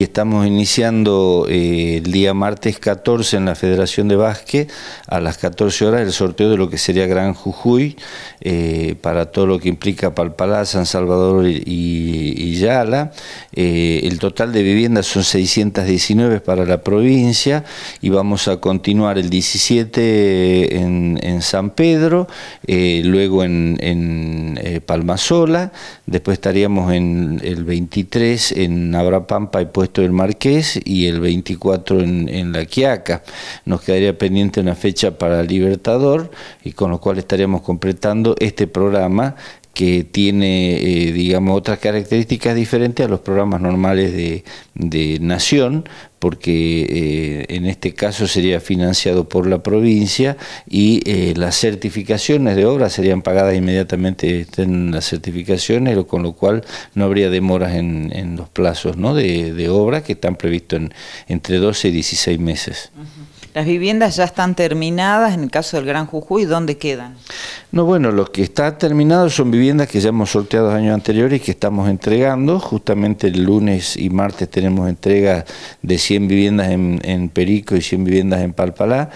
Estamos iniciando eh, el día martes 14 en la Federación de Básquet a las 14 horas el sorteo de lo que sería Gran Jujuy eh, para todo lo que implica Palpalá, San Salvador y Yala. Eh, el total de viviendas son 619 para la provincia y vamos a continuar el 17 en, San Pedro, eh, luego en, en eh, Palmasola, después estaríamos en el 23 en Abrapampa y Puesto del Marqués y el 24 en, en La Quiaca. Nos quedaría pendiente una fecha para Libertador y con lo cual estaríamos completando este programa que tiene, eh, digamos, otras características diferentes a los programas normales de, Nación, porque eh, en este caso sería financiado por la provincia y eh, las certificaciones de obra serían pagadas inmediatamente en las certificaciones, con lo cual no habría demoras en, los plazos ¿no? de, obra que están previstos en, entre 12 y 16 meses. Las viviendas ya están terminadas, en el caso del Gran Jujuy, ¿dónde quedan? No, bueno, lo que está terminado son viviendas que ya hemos sorteado años anteriores y que estamos entregando. Justamente el lunes y martes tenemos entrega de 100 viviendas en, Perico y 100 viviendas en Palpalá.